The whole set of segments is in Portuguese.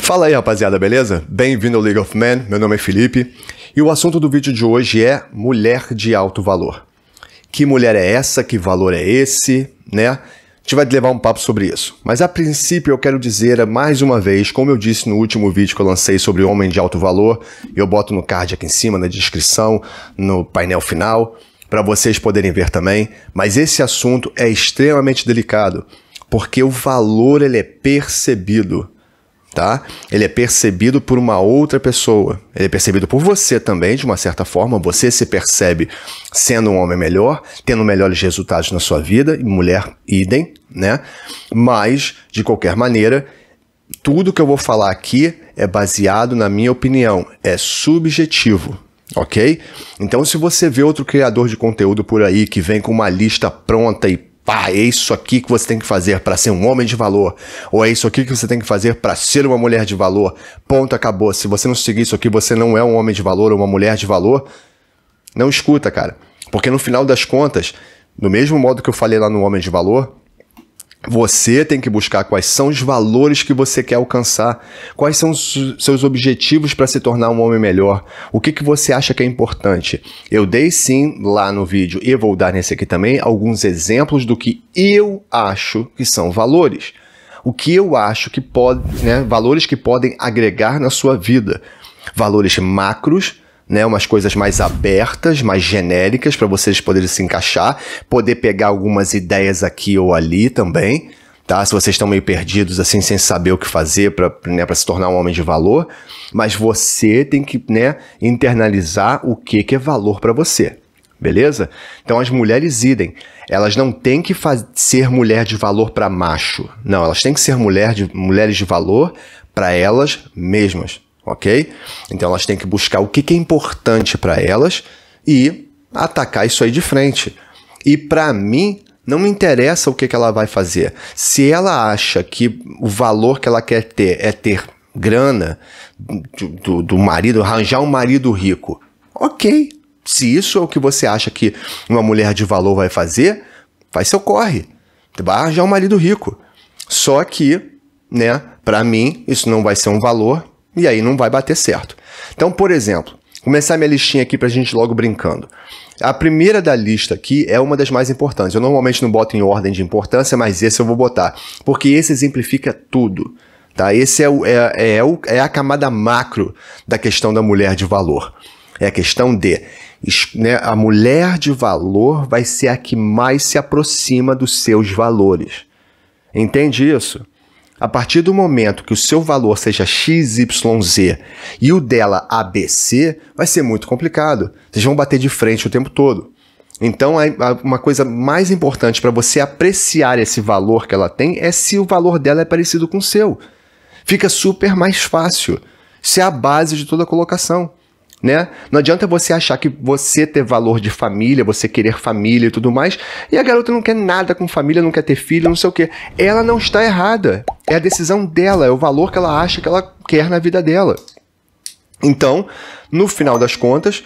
Fala aí, rapaziada, beleza? Bem-vindo ao League of Men, meu nome é Felipe e o assunto do vídeo de hoje é mulher de alto valor. Que mulher é essa? Que valor é esse? Né? A gente vai levar um papo sobre isso. Mas a princípio eu quero dizer mais uma vez, como eu disse no último vídeo que eu lancei sobre homem de alto valor, eu boto no card aqui em cima, na descrição, no painel final, para vocês poderem ver também, mas esse assunto é extremamente delicado, porque o valor ele é percebido, tá? Ele é percebido por uma outra pessoa, ele é percebido por você também, de uma certa forma, você se percebe sendo um homem melhor, tendo melhores resultados na sua vida, e mulher idem, né? Mas, de qualquer maneira, tudo que eu vou falar aqui é baseado na minha opinião, é subjetivo, ok? Então, se você vê outro criador de conteúdo por aí que vem com uma lista pronta e pá, é isso aqui que você tem que fazer para ser um homem de valor, ou é isso aqui que você tem que fazer para ser uma mulher de valor, ponto, acabou. Se você não seguir isso aqui, você não é um homem de valor ou uma mulher de valor, não escuta, cara. Porque no final das contas, do mesmo modo que eu falei lá no Homem de Valor, você tem que buscar quais são os valores que você quer alcançar, quais são os seus objetivos para se tornar um homem melhor, o que, que você acha que é importante. Eu dei sim lá no vídeo e vou dar nesse aqui também alguns exemplos do que eu acho que são valores. O que eu acho que pode, né, valores que podem agregar na sua vida. Valores macros né? Umas coisas mais abertas, mais genéricas para vocês poderem se encaixar, poder pegar algumas ideias aqui ou ali também, tá? Se vocês estão meio perdidos assim, sem saber o que fazer para né, se tornar um homem de valor, mas você tem que, né, internalizar o que que é valor para você. Beleza? Então as mulheres idem, elas não têm que ser mulher de valor para macho. Não, elas têm que ser mulher de, mulheres de valor para elas mesmas ok? Então elas têm que buscar o que é importante para elas e atacar isso aí de frente. E para mim, não me interessa o que, que ela vai fazer. Se ela acha que o valor que ela quer ter é ter grana do, do, do marido, arranjar um marido rico, ok. Se isso é o que você acha que uma mulher de valor vai fazer, faz o corre. Vai arranjar um marido rico. Só que, né, para mim, isso não vai ser um valor, e aí não vai bater certo. Então, por exemplo, começar minha listinha aqui para a gente logo brincando. A primeira da lista aqui é uma das mais importantes. Eu normalmente não boto em ordem de importância, mas esse eu vou botar, porque esse exemplifica tudo. Tá? Esse é, o, é, é, é o, é a camada macro da questão da mulher de valor. É a questão de né, a mulher de valor vai ser a que mais se aproxima dos seus valores. Entende isso? A partir do momento que o seu valor seja XYZ e o dela ABC, vai ser muito complicado. Vocês vão bater de frente o tempo todo. Então, uma coisa mais importante para você apreciar esse valor que ela tem é se o valor dela é parecido com o seu. Fica super mais fácil. Isso é a base de toda a colocação né? Não adianta você achar que você ter valor de família, você querer família e tudo mais, e a garota não quer nada com família, não quer ter filho, não sei o quê. Ela não está errada. É a decisão dela, é o valor que ela acha que ela quer na vida dela. Então, no final das contas,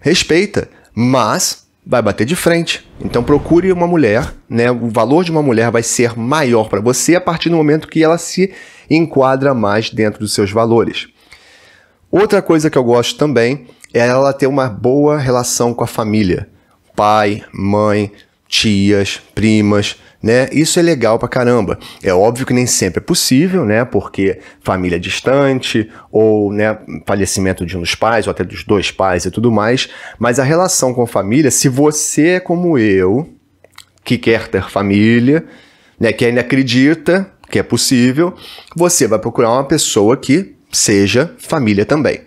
respeita, mas vai bater de frente. Então procure uma mulher, né? O valor de uma mulher vai ser maior para você a partir do momento que ela se enquadra mais dentro dos seus valores. Outra coisa que eu gosto também é ela ter uma boa relação com a família. Pai, mãe, tias, primas, né? Isso é legal pra caramba. É óbvio que nem sempre é possível, né? Porque família distante, ou né, falecimento de um dos pais, ou até dos dois pais e tudo mais. Mas a relação com a família, se você é como eu, que quer ter família, né, que ainda acredita que é possível, você vai procurar uma pessoa que seja família também.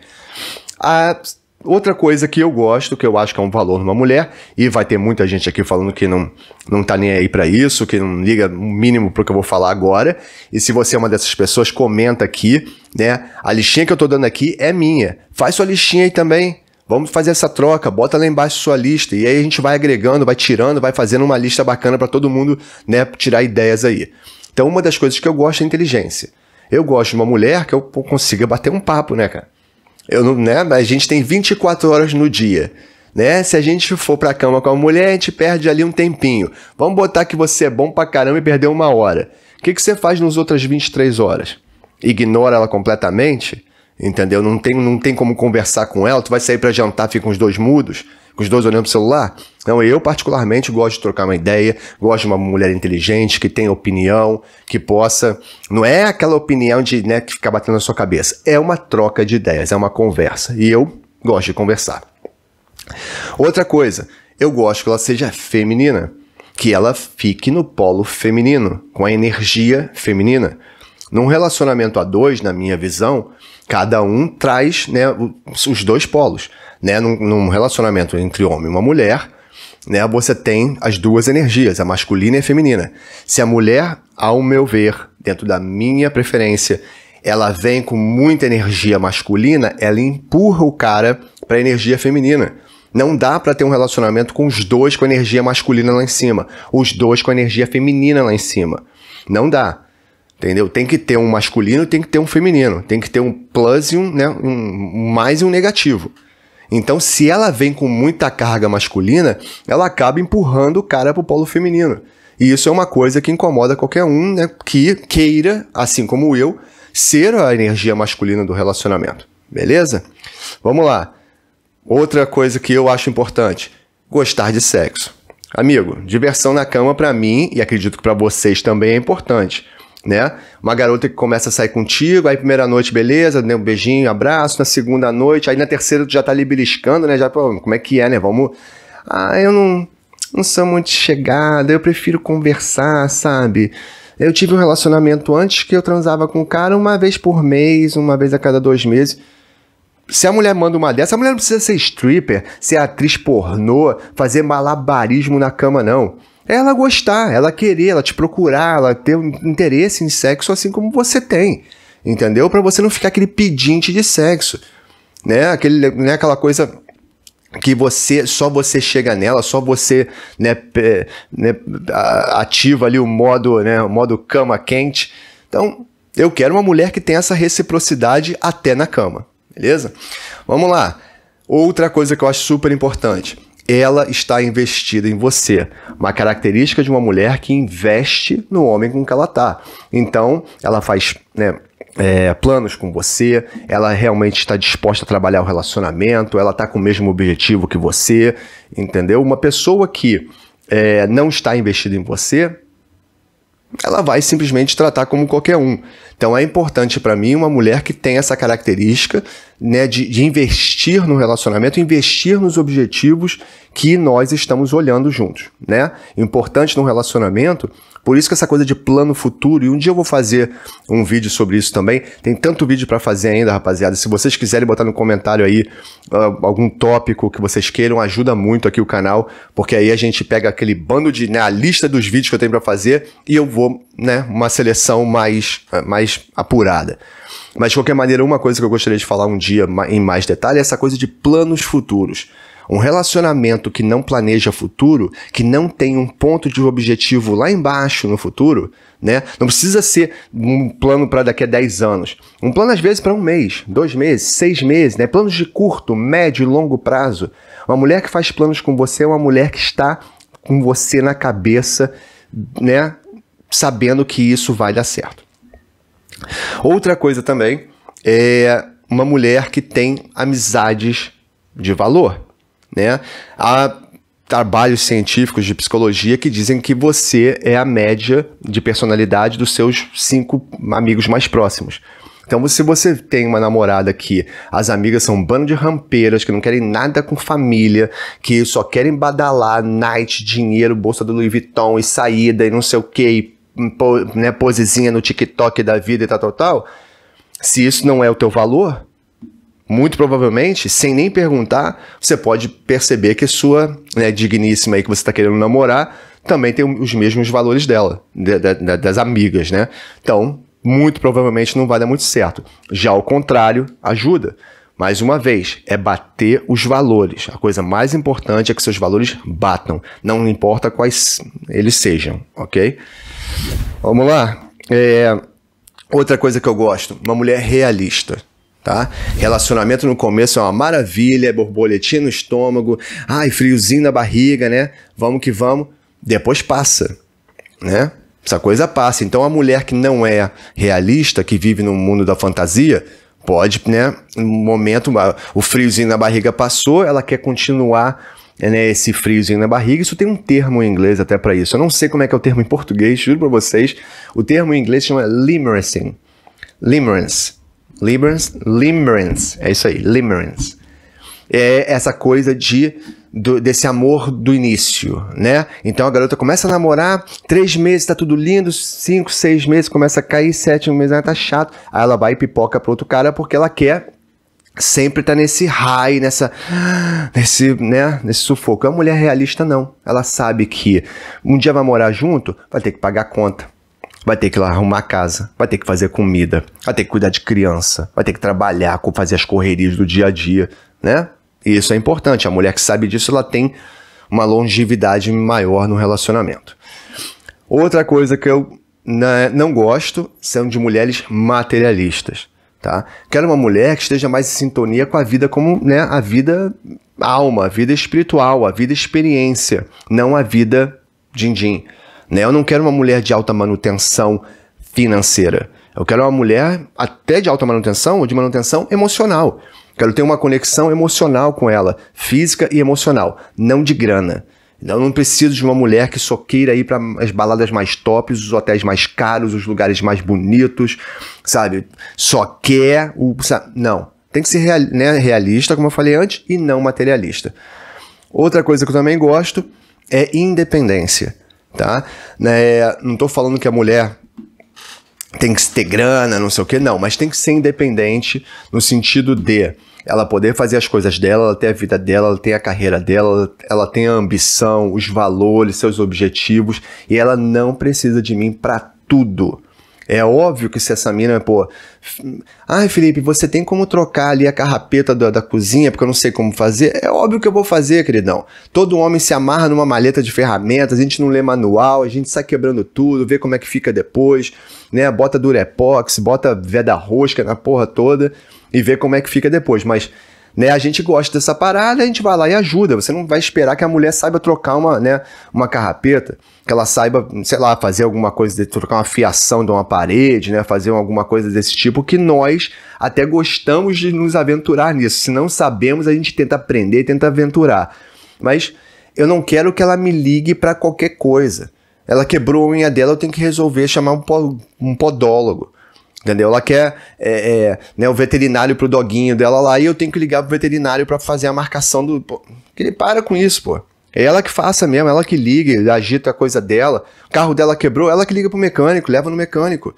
A outra coisa que eu gosto, que eu acho que é um valor numa mulher, e vai ter muita gente aqui falando que não, não tá nem aí para isso, que não liga no mínimo pro que eu vou falar agora. E se você é uma dessas pessoas, comenta aqui, né? A listinha que eu tô dando aqui é minha. Faz sua listinha aí também. Vamos fazer essa troca, bota lá embaixo sua lista e aí a gente vai agregando, vai tirando, vai fazendo uma lista bacana para todo mundo, né, tirar ideias aí. Então, uma das coisas que eu gosto é inteligência. Eu gosto de uma mulher que eu consiga bater um papo, né, cara? Eu não, né? A gente tem 24 horas no dia. Né? Se a gente for pra cama com a mulher, a gente perde ali um tempinho. Vamos botar que você é bom pra caramba e perdeu uma hora. O que, que você faz nas outras 23 horas? Ignora ela completamente? Entendeu? Não tem, não tem como conversar com ela. Tu vai sair para jantar, fica com os dois mudos com os dois olhando pro celular. Então, eu particularmente gosto de trocar uma ideia, gosto de uma mulher inteligente, que tenha opinião, que possa. Não é aquela opinião de, né, que fica batendo na sua cabeça. É uma troca de ideias, é uma conversa. E eu gosto de conversar. Outra coisa, eu gosto que ela seja feminina, que ela fique no polo feminino, com a energia feminina. Num relacionamento a dois, na minha visão, Cada um traz né, os dois polos. Né? Num, num relacionamento entre homem e uma mulher, né, você tem as duas energias, a masculina e a feminina. Se a mulher, ao meu ver, dentro da minha preferência, ela vem com muita energia masculina, ela empurra o cara para a energia feminina. Não dá para ter um relacionamento com os dois com a energia masculina lá em cima, os dois com a energia feminina lá em cima. Não dá. Entendeu? Tem que ter um masculino, tem que ter um feminino, tem que ter um plus e um, né, um mais e um negativo. Então, se ela vem com muita carga masculina, ela acaba empurrando o cara pro polo feminino. E isso é uma coisa que incomoda qualquer um, né, que queira, assim como eu, ser a energia masculina do relacionamento. Beleza? Vamos lá. Outra coisa que eu acho importante, gostar de sexo. Amigo, diversão na cama para mim e acredito que para vocês também é importante né? Uma garota que começa a sair contigo, aí primeira noite, beleza, né? um beijinho, abraço, na segunda noite, aí na terceira tu já tá ali beliscando, né? Já, pô, como é que é, né? Vamos. Ah, eu não, não sou muito chegada, eu prefiro conversar, sabe? Eu tive um relacionamento antes que eu transava com o cara uma vez por mês, uma vez a cada dois meses. Se a mulher manda uma dessa, a mulher não precisa ser stripper, ser atriz pornô, fazer malabarismo na cama, não. É ela gostar, ela querer, ela te procurar, ela ter um interesse em sexo assim como você tem, entendeu? Para você não ficar aquele pedinte de sexo, né? Aquele, né? Aquela coisa que você só você chega nela, só você né, né, ativa ali o modo, né, o modo cama quente. Então, eu quero uma mulher que tenha essa reciprocidade até na cama, beleza? Vamos lá. Outra coisa que eu acho super importante ela está investida em você. Uma característica de uma mulher que investe no homem com que ela tá. Então, ela faz né, é, planos com você, ela realmente está disposta a trabalhar o relacionamento, ela está com o mesmo objetivo que você, entendeu? Uma pessoa que é, não está investida em você, ela vai simplesmente tratar como qualquer um. Então é importante para mim uma mulher que tem essa característica né, de, de, investir no relacionamento, investir nos objetivos que nós estamos olhando juntos. Né? Importante no relacionamento, por isso que essa coisa de plano futuro, e um dia eu vou fazer um vídeo sobre isso também. Tem tanto vídeo para fazer ainda, rapaziada. Se vocês quiserem botar no comentário aí uh, algum tópico que vocês queiram, ajuda muito aqui o canal, porque aí a gente pega aquele bando de. Né, a lista dos vídeos que eu tenho para fazer e eu vou for né, uma seleção mais, eh, mais apurada. Mas de qualquer maneira, uma coisa que eu gostaria de falar um dia em mais detalhe é essa coisa de planos futuros. Um relacionamento que não planeja futuro, que não tem um ponto de objetivo lá embaixo no futuro, né? Não precisa ser um plano para daqui a 10 anos. Um plano, às vezes, para um mês, dois meses, seis meses, né? Planos de curto, médio e longo prazo. Uma mulher que faz planos com você é uma mulher que está com você na cabeça, né? sabendo que isso vai dar certo. Outra coisa também é uma mulher que tem amizades de valor, né? Há trabalhos científicos de psicologia que dizem que você é a média de personalidade dos seus cinco amigos mais próximos. Então, se você tem uma namorada que as amigas são um bando de rampeiras, que não querem nada com família, que só querem badalar, night, dinheiro, bolsa do Louis Vuitton e saída e não sei o que, né, posezinha no TikTok da vida e tal, tal, tal, se isso não é o teu valor, muito provavelmente, sem nem perguntar, você pode perceber que sua né, digníssima aí que você está querendo namorar também tem os mesmos valores dela, de, de, das amigas, né? Então, muito provavelmente não vai dar muito certo. Já ao contrário, ajuda. Mais uma vez, é bater os valores. A coisa mais importante é que seus valores batam, não importa quais eles sejam, ok? Vamos lá. É, outra coisa que eu gosto, uma mulher realista. Tá? Relacionamento no começo é uma maravilha, é borboletinha no estômago, ai, friozinho na barriga, né? Vamos que vamos. Depois passa, né? Essa coisa passa. Então a mulher que não é realista, que vive no mundo da fantasia, pode, né? Um momento, o friozinho na barriga passou, ela quer continuar é, né, esse friozinho na barriga. Isso tem um termo em inglês até para isso. Eu não sei como é que é o termo em português, juro para vocês. O termo em inglês chama limerence. Limerence. Limerence, limerence. É isso aí, limerence. É essa coisa de do, desse amor do início, né? Então a garota começa a namorar, três meses tá tudo lindo, cinco, seis meses começa a cair, sete meses ela ah, tá chato, aí ela vai e pipoca pro outro cara porque ela quer sempre tá nesse high, nessa, nesse, né, nesse sufoco. A mulher realista não. Ela sabe que um dia vai morar junto, vai ter que pagar a conta, vai ter que ir arrumar casa, vai ter que fazer comida, vai ter que cuidar de criança, vai ter que trabalhar, fazer as correrias do dia a dia, né? E isso é importante. A mulher que sabe disso, ela tem uma longevidade maior no relacionamento. Outra coisa que eu né, não gosto são de mulheres materialistas tá? Quero uma mulher que esteja mais em sintonia com a vida como, né, a vida alma, a vida espiritual, a vida experiência, não a vida din-din, né? Eu não quero uma mulher de alta manutenção financeira. Eu quero uma mulher até de alta manutenção ou de manutenção emocional. Quero ter uma conexão emocional com ela, física e emocional, não de grana. Eu não preciso de uma mulher que só queira ir para as baladas mais tops, os hotéis mais caros, os lugares mais bonitos, sabe? Só quer o. Sabe? Não. Tem que ser real, né, realista, como eu falei antes, e não materialista. Outra coisa que eu também gosto é independência, tá? Né, não estou falando que a mulher tem que ter grana, não sei o que Não, mas tem que ser independente no sentido de ela poder fazer as coisas dela, ela ter a vida dela, ela ter a carreira dela, ela tem a ambição, os valores, seus objetivos, e ela não precisa de mim para tudo. É óbvio que se essa mina, pô. Ai, Felipe, você tem como trocar ali a carrapeta da, da, cozinha, porque eu não sei como fazer? É óbvio que eu vou fazer, queridão. Todo homem se amarra numa maleta de ferramentas, a gente não lê manual, a gente sai quebrando tudo, vê como é que fica depois, né? Bota durepox, bota veda rosca na porra toda e vê como é que fica depois. Mas né? A gente gosta dessa parada, a gente vai lá e ajuda. Você não vai esperar que a mulher saiba trocar uma, né, uma carrapeta, que ela saiba, sei lá, fazer alguma coisa, de trocar uma fiação de uma parede, né, fazer alguma coisa desse tipo, que nós até gostamos de nos aventurar nisso. Se não sabemos, a gente tenta aprender e tenta aventurar. Mas eu não quero que ela me ligue para qualquer coisa. Ela quebrou a unha dela, eu tenho que resolver chamar um, um podólogo. Entendeu? Ela quer é, é, né, o veterinário pro doguinho dela lá e eu tenho que ligar pro veterinário para fazer a marcação do. Pô, ele para com isso, pô. É ela que faça mesmo, ela que liga, agita a coisa dela. O carro dela quebrou, ela que liga pro mecânico, leva no mecânico.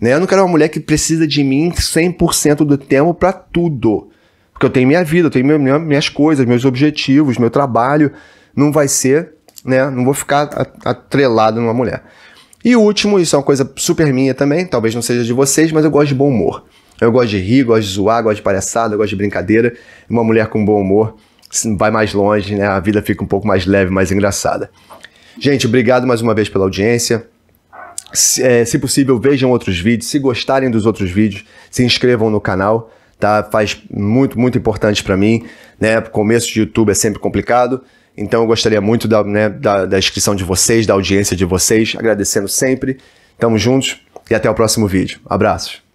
Né? Eu não quero uma mulher que precisa de mim 100% do tempo para tudo. Porque eu tenho minha vida, eu tenho minha, minhas coisas, meus objetivos, meu trabalho. Não vai ser, né? Não vou ficar atrelado numa mulher. E o último, isso é uma coisa super minha também, talvez não seja de vocês, mas eu gosto de bom humor. Eu gosto de rir, gosto de zoar, gosto de palhaçada, gosto de brincadeira. Uma mulher com bom humor vai mais longe, né? A vida fica um pouco mais leve, mais engraçada. Gente, obrigado mais uma vez pela audiência. Se, é, se possível, vejam outros vídeos. Se gostarem dos outros vídeos, se inscrevam no canal tá? Faz muito, muito importante para mim, né? Começo de YouTube é sempre complicado. Então eu gostaria muito da, né, da, da inscrição de vocês, da audiência de vocês, agradecendo sempre. Tamo juntos e até o próximo vídeo. Abraços.